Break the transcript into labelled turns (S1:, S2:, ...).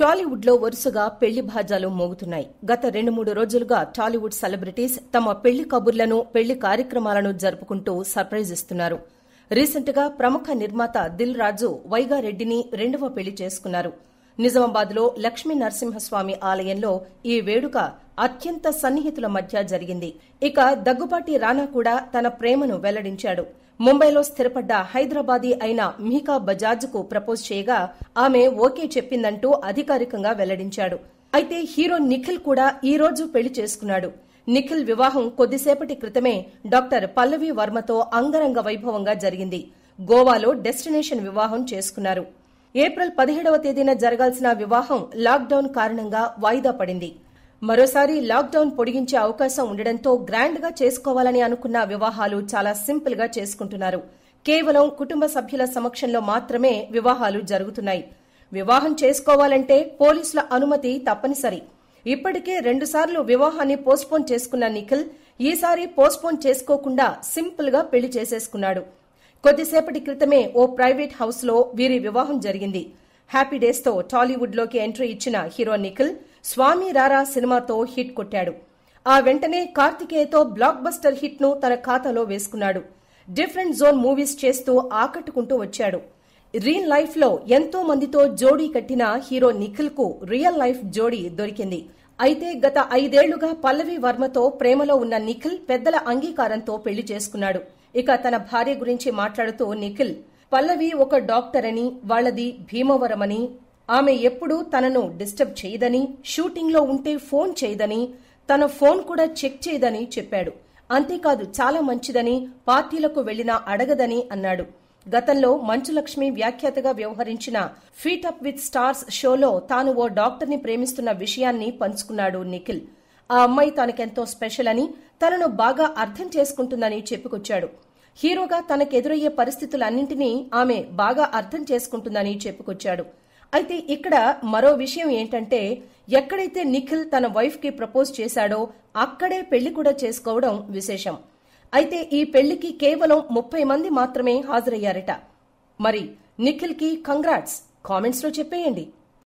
S1: టాలీవుడ్ లో వరుసగా పెళ్లి భాజాలు మోగుతున్నాయి గత రెండు మూడు రోజులుగా టాలీవుడ్ సెలబ్రిటీస్ తమ పెళ్లి కబుర్లను పెళ్లి కార్యక్రమాలను జరుపుకుంటూ సర్ప్రైజ్ ఇస్తున్నారు రీసెంట్ గా ప్రముఖ నిర్మాత దిల్ రాజు వైగారెడ్డిని రెండవ పెళ్లి చేసుకున్నారు నిజామాబాద్ లో లక్ష్మీ నరసింహస్వామి ఆలయంలో ఈ వేడుక అత్యంత సన్నిహితుల మధ్య జరిగింది ఇక దగ్గుబాటి రానా కూడా తన ప్రేమను వెల్లడించాడు ముంబైలో స్థిరపడ్డ హైదరాబాదీ అయిన మిహికా బజాజ్కు ప్రపోజ్ చేయగా ఆమె ఓకే చెప్పిందంటూ అధికారికంగా వెల్లడించాడు అయితే హీరో నిఖిల్ కూడా ఈ రోజు పెళ్లి చేసుకున్నాడు నిఖిల్ వివాహం కొద్దిసేపటి క్రితమే డాక్టర్ పల్లవి వర్మతో అంగరంగ వైభవంగా జరిగింది గోవాలో డెస్టినేషన్ వివాహం చేసుకున్నారు ఏప్రిల్ పదిహేడవ తేదీన జరగాల్సిన వివాహం లాక్డౌన్ కారణంగా వాయిదా పడింది మరోసారి లాక్డౌన్ పొడిగించే అవకాశం ఉండడంతో గ్రాండ్గా చేసుకోవాలని అనుకున్న వివాహాలు చాలా సింపుల్గా చేసుకుంటున్నారు కేవలం కుటుంబ సభ్యుల సమక్షంలో మాత్రమే వివాహాలు జరుగుతున్నాయి వివాహం చేసుకోవాలంటే పోలీసుల అనుమతి తప్పనిసరి ఇప్పటికే రెండుసార్లు వివాహాన్ని పోస్ట్పోన్ చేసుకున్న నిఖిల్ ఈసారి పోస్ట్పోన్ చేసుకోకుండా సింపుల్గా పెళ్లి చేసేసుకున్నాడు కొద్దిసేపటి క్రితమే ఓ ప్రైవేట్ హౌస్లో వీరి వివాహం జరిగింది హ్యాపీ డేస్తో టాలీవుడ్లోకి ఎంట్రీ ఇచ్చిన హీరో నిఖిల్ స్వామి రారా సినిమాతో హిట్ కొట్టాడు ఆ వెంటనే కార్తికేయతో బ్లాక్ బస్టర్ హిట్ ను తన ఖాతాలో వేసుకున్నాడు డిఫరెంట్ జోన్ మూవీస్ చేస్తూ ఆకట్టుకుంటూ వచ్చాడు రియల్ లైఫ్ లో ఎంతో మందితో జోడీ కట్టిన హీరో నిఖిల్ కు రియల్ లైఫ్ జోడీ దొరికింది అయితే గత ఐదేళ్లుగా పల్లవి వర్మతో ప్రేమలో ఉన్న నిఖిల్ పెద్దల అంగీకారంతో పెళ్లి చేసుకున్నాడు ఇక తన భార్య గురించి మాట్లాడుతూ నిఖిల్ పల్లవి ఒక డాక్టర్ అని వాళ్లది భీమవరమని ఆమె ఎప్పుడూ తనను డిస్టర్బ్ చేయదని షూటింగ్లో ఉంటే ఫోన్ చేయదని తన ఫోన్ కూడా చెక్ చేయదని చెప్పాడు అంతేకాదు చాలా మంచిదని పార్టీలకు వెళ్లినా అడగదని అన్నాడు గతంలో మంచులక్ష్మి వ్యాఖ్యాతగా వ్యవహరించిన ఫీట్ అప్ విత్ స్టార్స్ షోలో తాను ఓ డాక్టర్ని ప్రేమిస్తున్న విషయాన్ని పంచుకున్నాడు నిఖిల్ ఆ అమ్మాయి తనకెంతో స్పెషల్ అని తనను బాగా అర్థం చేసుకుంటుందని చెప్పుకొచ్చాడు హీరోగా తనకెదురయ్యే పరిస్థితులన్నింటినీ ఆమె బాగా అర్థం చేసుకుంటుందని చెప్పుకొచ్చాడు అయితే ఇక్కడ మరో విషయం ఏంటంటే ఎక్కడైతే నిఖిల్ తన వైఫ్కి ప్రపోజ్ చేశాడో అక్కడే పెళ్లి కూడా చేసుకోవడం విశేషం అయితే ఈ పెళ్లికి కేవలం ముప్పై మంది మాత్రమే హాజరయ్యారట మరి నిఖిల్కి కంగ్రాట్స్ కామెంట్స్లో చెప్పేయండి